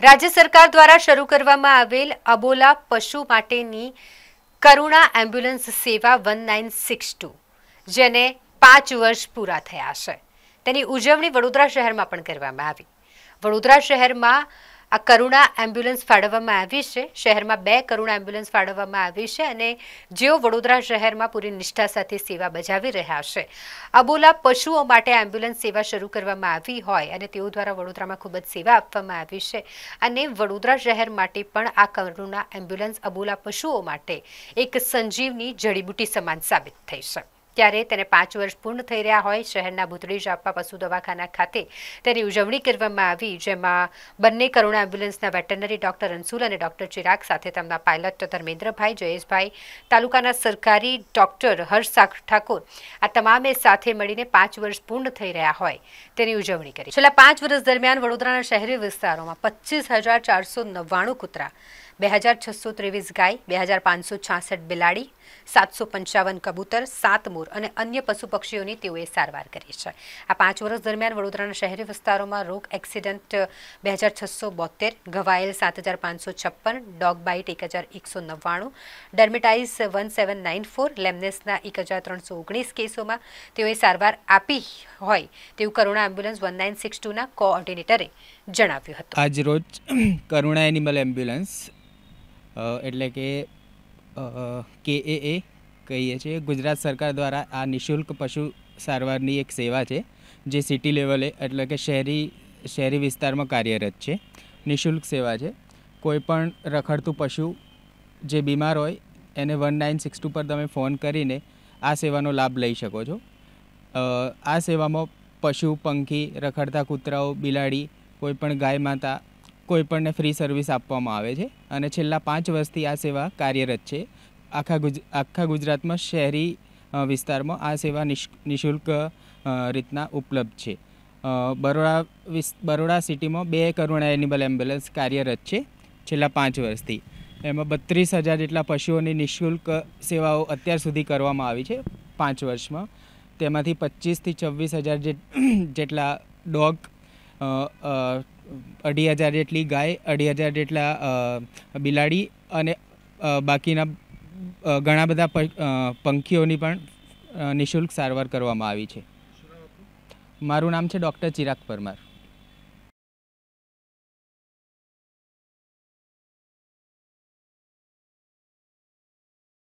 રાજ્ય સરકાર દ્વારા શરૂ કરવામાં આવેલ અબોલા પશુ માટેની કરુણા એમ્બ્યુલન્સ સેવા વન નાઇન સિક્સ ટુ જેને પાંચ વર્ષ પૂરા થયા છે તેની ઉજવણી વડોદરા શહેરમાં પણ કરવામાં આવી વડોદરા શહેરમાં આ કરુણા એમ્બ્યુલન્સ ફાળવવામાં આવી છે શહેરમાં બે કરુણા એમ્બ્યુલન્સ ફાળવવામાં આવી છે અને જેઓ વડોદરા શહેરમાં પૂરી નિષ્ઠા સાથે સેવા બજાવી રહ્યા છે અબોલા પશુઓ માટે એમ્બ્યુલન્સ સેવા શરૂ કરવામાં આવી હોય અને તેઓ દ્વારા વડોદરામાં ખૂબ જ સેવા આપવામાં આવી છે અને વડોદરા શહેર માટે પણ આ કરુણા એમ્બ્યુલન્સ અબોલા પશુઓ માટે એક સંજીવની જડીબુટી સમાન સાબિત થઈ છે ત્યારે તેને પાંચ વર્ષ પૂર્ણ થઈ રહ્યા હોય શહેરના ભૂતળી જાપા પશુ દવાખાના ખાતે તેની ઉજવણી કરવામાં આવી જેમાં બંને કરુણા એમ્બ્યુલન્સના વેટરનરી ડોક્ટર અંશુલ અને ડોક્ટર ચિરાગ સાથે તેમના પાયલટ ધર્મેન્દ્રભાઈ જયેશભાઈ તાલુકાના સરકારી ડોક્ટર હર્ષ ઠાકોર આ તમામે સાથે મળીને પાંચ વર્ષ પૂર્ણ થઈ રહ્યા હોય તેની ઉજવણી કરી છેલ્લા પાંચ વર્ષ દરમિયાન વડોદરાના શહેરી વિસ્તારોમાં પચીસ હજાર ચારસો નવ્વાણું કૂતરા બે હજાર છસો ત્રેવીસ ગાય બે હજાર પાંચસો છાસઠ બિલાડી સાતસો પંચાવન કબૂતર સાત મોર અને અન્ય પશુ પક્ષીઓની તેઓએ સારવાર કરી છે આ પાંચ વર્ષ દરમિયાન વડોદરાના શહેરી વિસ્તારોમાં રોગ એક્સિડન્ટ બે હજાર છસો બોતેર ઘવાયેલ સાત હજાર પાંચસો છપ્પન ડોગ બાઇટ એક હજાર એકસો નવ્વાણું ડર્મેટાઇઝ વન સેવન નાઇન ફોર લેમનેસના એક હજાર ત્રણસો ઓગણીસ કેસોમાં તેઓએ સારવાર આપી હોય તેવું Karuna ambulance one nine six ટુના કોઓર્ડિનેટરે જણાવ્યું હતું આજ રોજ કરુણા એનિમલ એમ્બ્યુલન્સ એટલે કે કે એ એ કહીએ છીએ ગુજરાત સરકાર દ્વારા આ નિઃશુલ્ક પશુ સારવારની એક સેવા છે જે સિટી લેવલે એટલે કે શહેરી શહેરી વિસ્તારમાં કાર્યરત છે નિઃશુલ્ક સેવા છે કોઈપણ રખડતું પશુ જે બીમાર હોય એને વન નાઇન સિક્સ ટુ પર તમે ફોન કરીને આ સેવાનો લાભ લઈ શકો છો આ સેવામાં પશુ પંખી રખડતા કૂતરાઓ બિલાડી કોઈપણ ગાય માતા કોઈપણને ફ્રી સર્વિસ આપવામાં આવે છે અને છેલ્લા પાંચ વર્ષથી આ સેવા કાર્યરત છે આખા ગુજ આખા ગુજરાતમાં શહેરી વિસ્તારમાં આ સેવા નિઃશુલ્ક રીતના ઉપલબ્ધ છે બરોડા વિસ બરોડા સિટીમાં બે કરુણા એનિમલ એમ્બ્યુલન્સ કાર્યરત છે છેલ્લા પાંચ વર્ષથી એમાં બત્રીસ હજાર જેટલા પશુઓની નિઃશુલ્ક સેવાઓ અત્યાર સુધી કરવામાં આવી છે પાંચ વર્ષમાં તેમાંથી પચીસથી છવ્વીસ હજાર જેટલા ડોગ અઢી હજાર જેટલી ગાય અઢી હજાર જેટલા બિલાડી અને બાકીના ઘણા બધા પંખીઓની પણ નિઃશુલ્ક સારવાર કરવામાં આવી છે મારું નામ છે ડૉક્ટર ચિરાગ પરમાર